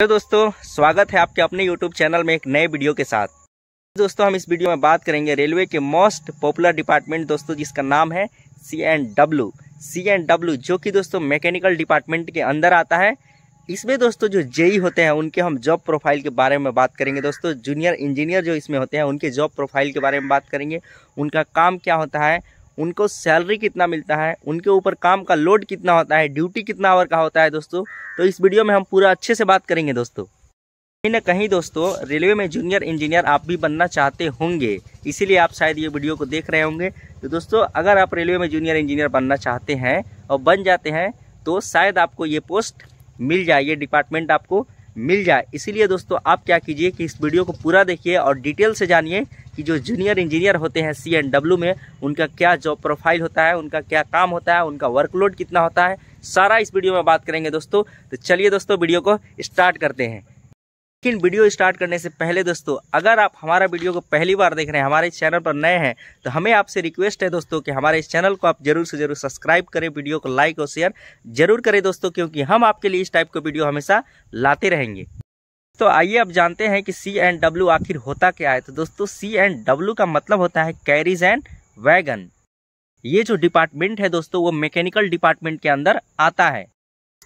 hello दोस्तों स्वागत है आपके अपने यूट्यूब चैनल में एक नए वीडियो के साथ दोस्तों हम इस वीडियो में बात करेंगे रेलवे के मोस्ट पॉपुलर डिपार्टमेंट दोस्तों जिसका नाम है C N W C N W जो कि दोस्तों मैकेनिकल डिपार्टमेंट के अंदर आता है इसमें दोस्तों जो जेई होते हैं उनके हम जॉब प्रोफाइल के बारे में बात करेंगे दोस्तों जूनियर इंजीनियर जो इसमें होते हैं उनके जॉब प्रोफाइल के बारे में बात करेंगे उनका काम क्या होता है उनको सैलरी कितना मिलता है उनके ऊपर काम का लोड कितना होता है ड्यूटी कितना आवर का होता है दोस्तों तो इस वीडियो में हम पूरा अच्छे से बात करेंगे दोस्तों कहीं ना कहीं दोस्तों रेलवे में जूनियर इंजीनियर आप भी बनना चाहते होंगे इसीलिए आप शायद ये वीडियो को देख रहे होंगे तो दोस्तों अगर आप रेलवे में जूनियर इंजीनियर बनना चाहते हैं और बन जाते हैं तो शायद आपको ये पोस्ट मिल जाए ये डिपार्टमेंट आपको मिल जाए इसीलिए दोस्तों आप क्या कीजिए कि इस वीडियो को पूरा देखिए और डिटेल से जानिए कि जो जूनियर इंजीनियर होते हैं सी में उनका क्या जॉब प्रोफाइल होता है उनका क्या काम होता है उनका वर्कलोड कितना होता है सारा इस वीडियो में बात करेंगे दोस्तों तो चलिए दोस्तों वीडियो को स्टार्ट करते हैं लेकिन वीडियो स्टार्ट करने से पहले दोस्तों अगर आप हमारा वीडियो को पहली बार देख रहे हैं हमारे चैनल पर नए हैं तो हमें आपसे रिक्वेस्ट है दोस्तों कि हमारे इस चैनल को आप जरूर से जरूर सब्सक्राइब करें वीडियो को लाइक और शेयर जरूर करें दोस्तों क्योंकि हम आपके लिए इस टाइप का वीडियो हमेशा लाते रहेंगे तो आइए आप जानते हैं कि सी एंड डब्ल्यू आखिर होता क्या है तो दोस्तों सी एंड डब्ल्यू का मतलब होता है कैरीज एंड वैगन ये जो डिपार्टमेंट है दोस्तों वो मैकेनिकल डिपार्टमेंट के अंदर आता है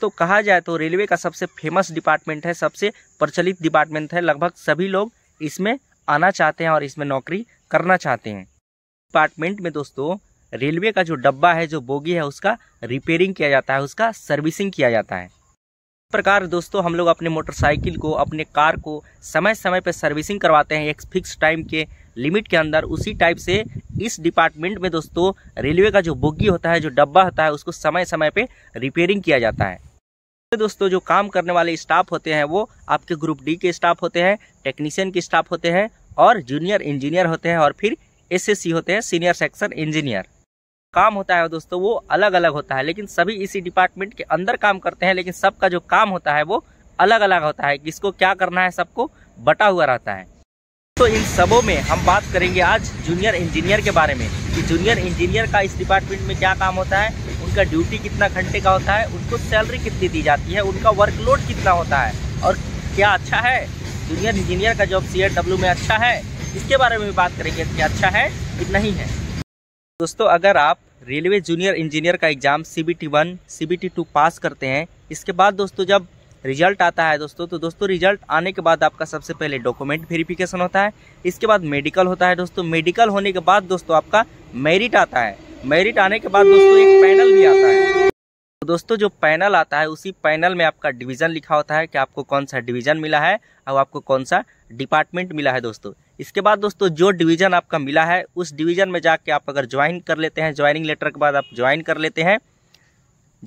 दोस्तों कहा जाए तो रेलवे का सबसे फेमस डिपार्टमेंट है सबसे प्रचलित डिपार्टमेंट है लगभग सभी लोग इसमें आना चाहते हैं और इसमें नौकरी करना चाहते हैं डिपार्टमेंट में दोस्तों रेलवे का जो डब्बा है जो बोगी है उसका रिपेयरिंग किया जाता है उसका सर्विसिंग किया जाता है प्रकार दोस्तों हम लोग अपने मोटरसाइकिल को अपने कार को समय समय पर सर्विसिंग करवाते हैं एक फिक्स टाइम के लिमिट के अंदर उसी टाइप से इस डिपार्टमेंट में दोस्तों रेलवे का जो बोगी होता है जो डब्बा होता है उसको समय समय पर रिपेयरिंग किया जाता है दोस्तों जो काम करने वाले स्टाफ होते हैं वो आपके ग्रुप डी के स्टाफ होते हैं टेक्नीशियन के स्टाफ होते हैं और जूनियर इंजीनियर होते हैं और फिर एसएससी होते हैं सीनियर सेक्शन इंजीनियर काम होता है दोस्तों वो अलग अलग होता है लेकिन सभी इसी डिपार्टमेंट के अंदर काम करते हैं लेकिन सबका जो काम होता है वो अलग अलग होता है किसको क्या करना है सबको बटा हुआ रहता है तो इन सबों में हम बात करेंगे आज जूनियर इंजीनियर के बारे में कि जूनियर इंजीनियर का इस डिपार्टमेंट में क्या काम होता है उनका ड्यूटी कितना घंटे का होता है उनको सैलरी कितनी दी जाती है उनका वर्कलोड कितना होता है और क्या अच्छा है जूनियर इंजीनियर का जॉब सी में अच्छा है इसके बारे में भी बात करेंगे क्या अच्छा है कि नहीं है दोस्तों अगर आप रेलवे जूनियर इंजीनियर का exam C B T one C B T two pass करते हैं इसके बाद दोस्तों जब रिजल्ट आता है दोस्तों तो दोस्तों रिजल्ट आने के बाद आपका सबसे पहले डॉक्यूमेंट वेरिफिकेशन होता है इसके बाद मेडिकल होता है दोस्तों मेडिकल होने के बाद दोस्तों आपका मेरिट आता है मेरिट आने के बाद दोस्तों एक पैनल भी आता है तो दोस्तों जो पैनल आता है उसी पैनल में आपका डिवीज़न लिखा होता है कि आपको कौन सा डिवीज़न मिला है और आपको कौन सा डिपार्टमेंट मिला है दोस्तों इसके बाद दोस्तों जो डिवीज़न आपका मिला है उस डिवीज़न में जाके आप अगर ज्वाइन कर लेते हैं ज्वाइनिंग लेटर के बाद आप ज्वाइन कर लेते हैं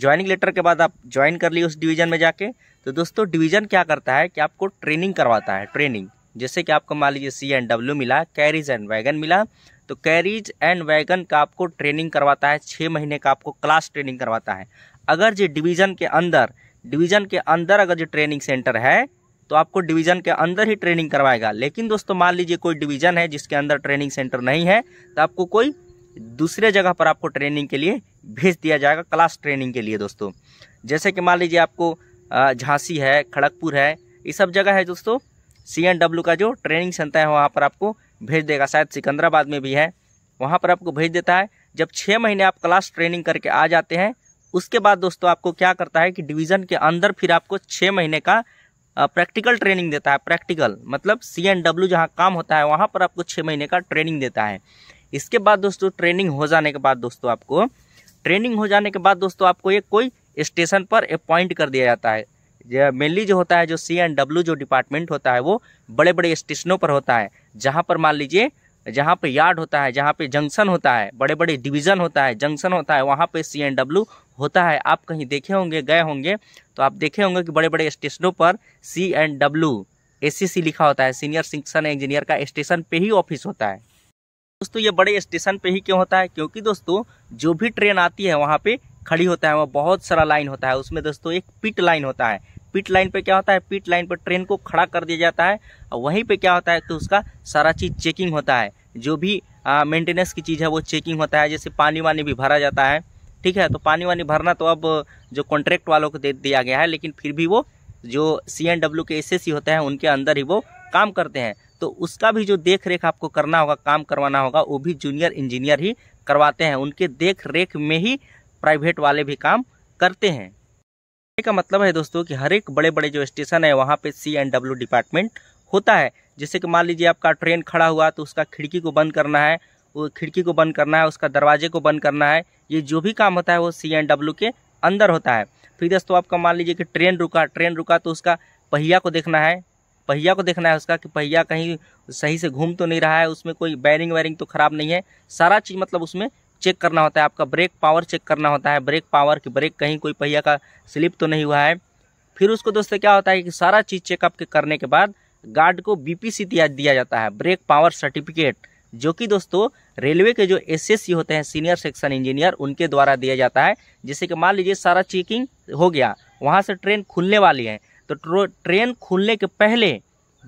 ज्वाइनिंग लेटर के बाद आप ज्वाइन कर लिए उस डिवीज़न में जाके तो दोस्तों डिवीज़न क्या करता है कि आपको ट्रेनिंग करवाता है ट्रेनिंग जैसे कि आपको मान लीजिए सी एंड डब्ल्यू मिला कैरीज एंड वैगन मिला तो कैरीज एंड वैगन का आपको ट्रेनिंग करवाता है छः महीने का आपको क्लास ट्रेनिंग करवाता है अगर जो डिवीज़न के अंदर डिवीज़न के अंदर अगर जो ट्रेनिंग सेंटर है तो आपको डिवीज़न के अंदर ही ट्रेनिंग करवाएगा लेकिन दोस्तों मान लीजिए कोई डिवीज़न है जिसके अंदर ट्रेनिंग सेंटर नहीं है तो आपको कोई दूसरे जगह पर आपको ट्रेनिंग के लिए भेज दिया जाएगा क्लास ट्रेनिंग के लिए दोस्तों जैसे कि मान लीजिए आपको झांसी है खड़गपुर है ये सब जगह है दोस्तों सी एन डब्ल्यू का जो ट्रेनिंग सेंटर है वहाँ पर आपको भेज देगा शायद सिकंदराबाद में भी है वहाँ पर आपको भेज देता है जब छः महीने आप क्लास ट्रेनिंग करके आ जाते हैं उसके बाद दोस्तों आपको क्या करता है कि डिवीज़न के अंदर फिर आपको छः महीने का प्रैक्टिकल ट्रेनिंग देता है प्रैक्टिकल मतलब सी एन डब्ल्यू जहाँ काम होता है वहाँ पर आपको छः महीने का ट्रेनिंग देता है इसके बाद दोस्तों ट्रेनिंग हो जाने के बाद दोस्तों आपको ट्रेनिंग हो जाने के बाद दोस्तों आपको ये कोई स्टेशन पर अपॉइंट कर दिया जाता है मेनली जो होता है जो सी एंड डब्ल्यू जो डिपार्टमेंट होता है वो बड़े बड़े स्टेशनों पर होता है जहाँ पर मान लीजिए जहाँ पे यार्ड होता है जहाँ पे जंक्शन होता है बड़े बड़े डिवीज़न होता है जंक्शन होता है वहाँ पे सी एंड डब्ल्यू होता है आप कहीं देखे होंगे गए होंगे तो आप देखे होंगे कि बड़े बड़े स्टेशनों पर सी एंड डब्ल्यू ए लिखा होता है सीनियर शिक्षण इंजीनियर का स्टेशन पे ही ऑफिस होता है दोस्तों ये बड़े स्टेशन पे ही क्यों होता है क्योंकि दोस्तों जो भी ट्रेन आती है वहाँ पे खड़ी होता है वह बहुत सारा लाइन होता है उसमें दोस्तों एक पिट लाइन होता है पिट लाइन पे क्या होता है पिट लाइन पर ट्रेन को खड़ा कर दिया जाता है और वहीं पे क्या होता है कि उसका सारा चीज़ चेकिंग होता है जो भी मेंटेनेंस की चीज़ है वो चेकिंग होता है जैसे पानी वानी भी भरा जाता है ठीक है तो पानी वानी भरना तो अब जो कॉन्ट्रैक्ट वालों को दे दिया गया है लेकिन फिर भी वो जो सी एन डब्ल्यू के एस एस सी होते हैं उनके अंदर ही वो काम करते हैं तो उसका भी जो देख रेख आपको करना होगा काम करवाना होगा वो भी जूनियर इंजीनियर ही करवाते हैं उनके देख रेख में ही प्राइवेट वाले भी काम करते हैं का मतलब है दोस्तों कि हर एक बड़े बड़े जो स्टेशन है वहाँ पे सी एंड डब्ल्यू डिपार्टमेंट होता है जैसे कि मान लीजिए आपका ट्रेन खड़ा हुआ तो उसका खिड़की को बंद करना है वो खिड़की को बंद करना है उसका दरवाजे को बंद करना है ये जो भी काम होता है वो सी एंड डब्ल्यू के अंदर होता है फिर तो दोस्तों आपका मान लीजिए कि ट्रेन रुका ट्रेन रुका तो उसका पहिया को देखना है पहिया को देखना है उसका कि पहिया कहीं सही से घूम तो नहीं रहा है उसमें कोई बैरिंग वैरिंग तो खराब नहीं है सारा चीज़ मतलब उसमें चेक करना होता है आपका ब्रेक पावर चेक करना होता है ब्रेक पावर कि ब्रेक कहीं कोई पहिया का स्लिप तो नहीं हुआ है फिर उसको दोस्तों क्या होता है कि सारा चीज़ चेकअप के करने के बाद गार्ड को बीपीसी दिया दिया जाता है ब्रेक पावर सर्टिफिकेट जो कि दोस्तों रेलवे के जो एसएससी होते हैं सीनियर सेक्शन इंजीनियर उनके द्वारा दिया जाता है जैसे कि मान लीजिए सारा चेकिंग हो गया वहाँ से ट्रेन खुलने वाली है तो ट्रेन खुलने के पहले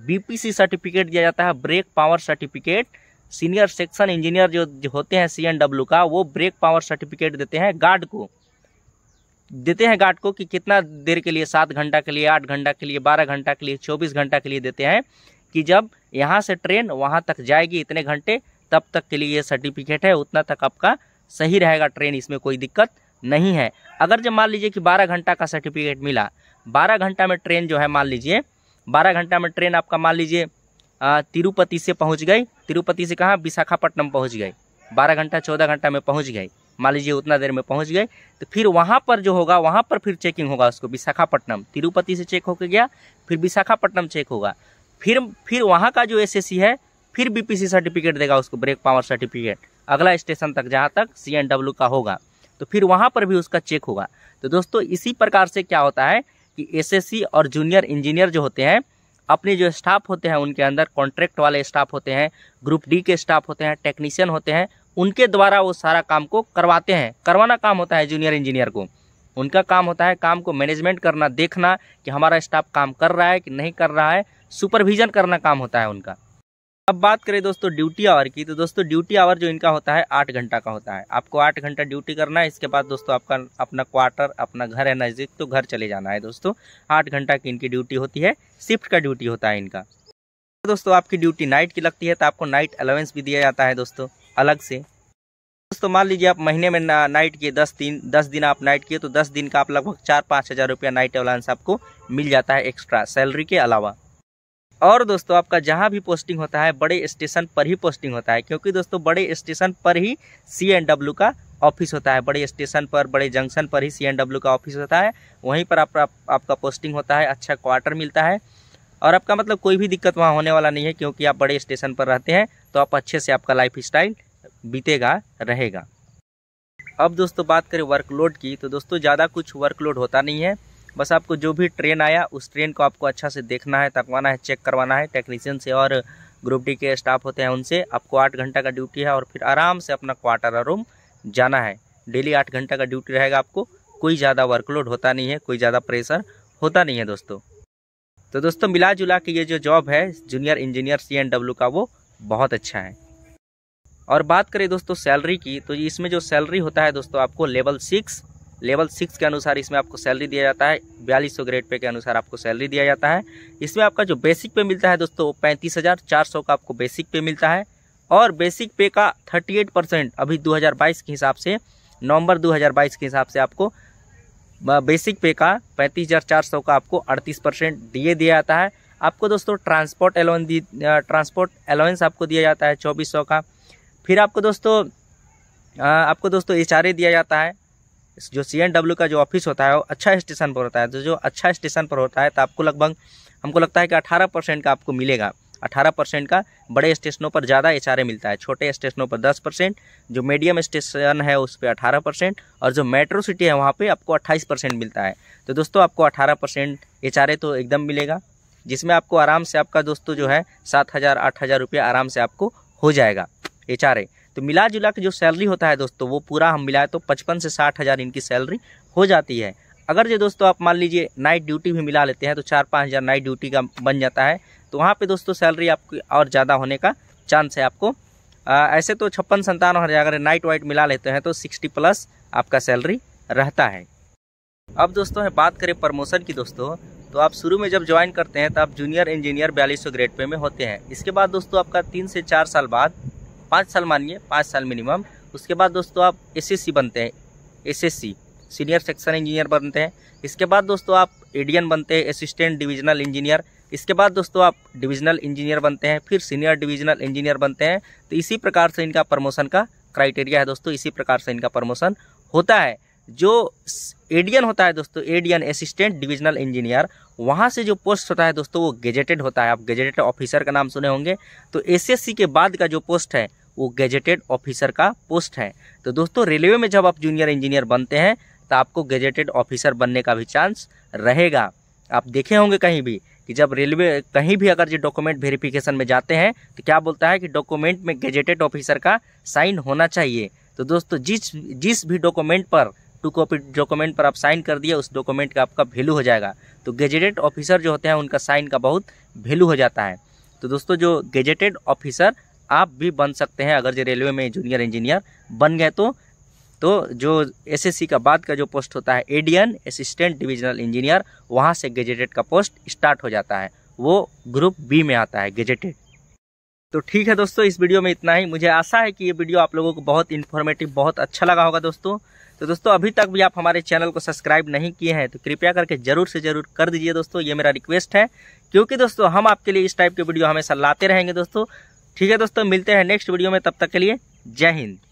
बी सर्टिफिकेट दिया जाता है brake power certificate senior section engineer जो, होते हैं सी का वो ब्रेक पावर सर्टिफिकेट देते हैं गार्ड को देते हैं गार्ड को कि कितना देर के लिए सात घंटा के लिए आठ घंटा के लिए बारह घंटा के लिए चौबीस घंटा के लिए देते हैं कि जब यहाँ से ट्रेन वहाँ तक जाएगी इतने घंटे तब तक के लिए ये सर्टिफिकेट है उतना तक आपका सही रहेगा ट्रेन इसमें कोई दिक्कत नहीं है अगर जब मान लीजिए कि बारह घंटा का सर्टिफिकेट मिला बारह घंटा में ट्रेन जो है मान लीजिए बारह घंटा में ट्रेन आपका मान लीजिए तिरुपति से पहुंच गए तिरुपति से कहाँ विशाखापट्टनम पहुंच गए बारह घंटा चौदह घंटा में पहुंच गए मान लीजिए उतना देर में पहुंच गए तो फिर वहाँ पर जो होगा वहाँ पर फिर चेकिंग होगा उसको विशाखापट्टनम तिरुपति से चेक होके गया फिर विशाखापट्टनम चेक होगा फिर फिर वहाँ का जो एस है फिर बी सर्टिफिकेट देगा उसको ब्रेक पावर सर्टिफिकेट अगला स्टेशन तक जहाँ तक सी का होगा तो फिर वहाँ पर भी उसका चेक होगा तो दोस्तों इसी प्रकार से क्या होता है कि एसएससी और जूनियर इंजीनियर जो होते हैं अपने जो स्टाफ होते हैं उनके अंदर कॉन्ट्रैक्ट वाले स्टाफ होते हैं ग्रुप डी के स्टाफ होते हैं टेक्नीशियन होते हैं उनके द्वारा वो सारा काम को करवाते हैं करवाना काम होता है जूनियर इंजीनियर को उनका काम होता है काम को मैनेजमेंट करना देखना कि हमारा स्टाफ काम कर रहा है कि नहीं कर रहा है सुपरविजन करना काम होता है उनका अब बात करें दोस्तों ड्यूटी आवर की तो दोस्तों ड्यूटी आवर जो इनका होता है आठ घंटा का होता है आपको आठ घंटा ड्यूटी करना है इसके बाद दोस्तों आपका अपना क्वार्टर अपना घर है नज़दीक तो घर चले जाना है दोस्तों आठ घंटा की इनकी ड्यूटी होती है शिफ्ट का ड्यूटी होता है इनका दोस्तों आपकी ड्यूटी नाइट की लगती है तो आपको नाइट अलाउेंस भी दिया जाता है दोस्तों अलग से दोस्तों मान लीजिए आप महीने में ना, नाइट किए दस दिन दस दिन आप नाइट किए तो दस दिन का आप लगभग चार पाँच हज़ार रुपया नाइट अलाउंस आपको मिल जाता है एक्स्ट्रा सैलरी के अलावा और दोस्तों आपका जहाँ भी पोस्टिंग होता है बड़े स्टेशन पर ही पोस्टिंग होता है क्योंकि दोस्तों बड़े स्टेशन पर ही सी एन डब्ल्यू का ऑफिस होता है बड़े स्टेशन पर बड़े जंक्शन पर ही सी एंड डब्ल्यू का ऑफिस होता है वहीं पर आप, आप, आपका पोस्टिंग होता है अच्छा क्वार्टर मिलता है और आपका मतलब कोई भी दिक्कत वहाँ होने वाला नहीं है क्योंकि आप बड़े स्टेशन पर रहते हैं तो आप अच्छे से आपका लाइफ स्टाइल बीतेगा रहेगा अब दोस्तों बात करें वर्कलोड की तो दोस्तों ज़्यादा कुछ वर्कलोड होता नहीं है बस आपको जो भी ट्रेन आया उस ट्रेन को आपको अच्छा से देखना है तकवाना है चेक करवाना है टेक्नीशियन से और ग्रुप डी के स्टाफ होते हैं उनसे आपको आठ घंटा का ड्यूटी है और फिर आराम से अपना क्वार्टर और रूम जाना है डेली आठ घंटा का ड्यूटी रहेगा आपको कोई ज़्यादा वर्कलोड होता नहीं है कोई ज़्यादा प्रेशर होता नहीं है दोस्तों तो दोस्तों मिला जुला के ये जो जॉब है junior engineer C N W का वो बहुत अच्छा है और बात करें दोस्तों सैलरी की तो इसमें जो सैलरी होता है दोस्तों आपको लेवल सिक्स लेवल सिक्स के अनुसार इसमें आपको सैलरी दिया जाता है बयालीस सौ ग्रेड पे के अनुसार आपको सैलरी दिया जाता है इसमें आपका जो बेसिक पे मिलता है दोस्तों पैंतीस हज़ार चार सौ का आपको बेसिक पे मिलता है और बेसिक पे का थर्टी एट परसेंट अभी दो हज़ार बाईस के हिसाब से नवंबर दो हज़ार बाईस के हिसाब से आपको बेसिक पे का पैंतीस हज़ार चार सौ का आपको अड़तीस परसेंट डी दिया जाता है आपको दोस्तों ट्रांसपोर्ट अलाउं ट्रांसपोर्ट एलोवेंस आपको दिया जाता है चौबीस सौ का फिर आपको दोस्तों आपको दोस्तों एच दिया जाता है जो सी एन डब्ल्यू का जो ऑफिस होता है वो अच्छा स्टेशन पर होता है तो जो अच्छा स्टेशन पर होता है तो आपको लगभग हमको लगता है कि अठारह परसेंट का आपको मिलेगा अठारह परसेंट का बड़े स्टेशनों पर ज़्यादा एच मिलता है छोटे स्टेशनों पर दस परसेंट जो मीडियम स्टेशन है उस पर अठारह परसेंट और जो मेट्रो सिटी है वहाँ पर आपको अट्ठाईस परसेंट मिलता है तो दोस्तों आपको अठारह परसेंट एच तो एकदम मिलेगा जिसमें आपको आराम से आपका दोस्तों जो है सात हज़ार आठ हज़ार रुपया आराम से आपको हो जाएगा एच तो मिला जुला के जो सैलरी होता है दोस्तों वो पूरा हम मिलाए तो पचपन से साठ हज़ार इनकी सैलरी हो जाती है अगर जो दोस्तों आप मान लीजिए नाइट ड्यूटी भी मिला लेते हैं तो चार पाँच हज़ार नाइट ड्यूटी का बन जाता है तो वहाँ पे दोस्तों सैलरी आपकी और ज़्यादा होने का चांस है आपको आ, ऐसे तो छप्पन संतावन हज़ार अगर नाइट वाइट मिला लेते हैं तो सिक्सटी प्लस आपका सैलरी रहता है अब दोस्तों है बात करें प्रमोशन की दोस्तों तो आप शुरू में जब ज्वाइन करते हैं तो आप जूनियर इंजीनियर बयालीस ग्रेड पे में होते हैं इसके बाद दोस्तों आपका तीन से चार साल बाद पाँच साल मानिए पाँच साल मिनिमम उसके बाद दोस्तों आप एस बनते हैं एस सीनियर सेक्शन इंजीनियर बनते हैं इसके बाद दोस्तों आप एडियन बनते हैं असिस्टेंट डिविजनल इंजीनियर इसके बाद दोस्तों आप डिविजनल इंजीनियर बनते हैं फिर सीनियर डिविजनल इंजीनियर बनते हैं तो इसी प्रकार से इनका प्रमोशन का क्राइटेरिया है दोस्तों इसी प्रकार से इनका प्रमोशन होता है जो एडियन होता है दोस्तों एडियन असिस्टेंट डिविजनल इंजीनियर वहाँ से जो पोस्ट होता है दोस्तों वो गेजेटेड होता है आप गेजेटेड ऑफिसर का नाम सुने होंगे तो एसएससी के बाद का जो पोस्ट है वो गेजेटेड ऑफिसर का पोस्ट है तो दोस्तों रेलवे में जब आप जूनियर इंजीनियर बनते हैं तो आपको गेजेटेड ऑफिसर बनने का भी चांस रहेगा आप देखे होंगे कहीं भी कि जब रेलवे कहीं भी अगर जो डॉक्यूमेंट वेरिफिकेशन में जाते हैं तो क्या बोलता है कि डॉक्यूमेंट में गेजेटेड ऑफिसर का साइन होना चाहिए तो दोस्तों जिस जिस भी डॉक्यूमेंट पर टू कॉपी डॉक्यूमेंट पर आप साइन कर दिए उस डॉक्यूमेंट का आपका वैल्यू हो जाएगा तो गेजेटेड ऑफिसर जो होते हैं उनका साइन का बहुत वैल्यू हो जाता है तो दोस्तों जो गेजेटेड ऑफिसर आप भी बन सकते हैं अगर जो रेलवे में जूनियर इंजीनियर बन गए तो तो जो एसएससी का बाद का जो पोस्ट होता है एडियन असिस्टेंट डिविजनल इंजीनियर वहाँ से गेजेटेड का पोस्ट स्टार्ट हो जाता है वो ग्रुप बी में आता है गेजेटेड तो ठीक है दोस्तों इस वीडियो में इतना ही मुझे आशा है कि ये वीडियो आप लोगों को बहुत इन्फॉर्मेटिव बहुत अच्छा लगा होगा दोस्तों तो दोस्तों अभी तक भी आप हमारे चैनल को सब्सक्राइब नहीं किए हैं तो कृपया करके जरूर से जरूर कर दीजिए दोस्तों ये मेरा रिक्वेस्ट है क्योंकि दोस्तों हम आपके लिए इस टाइप के वीडियो हमेशा लाते रहेंगे दोस्तों ठीक है दोस्तों मिलते हैं नेक्स्ट वीडियो में तब तक के लिए जय हिंद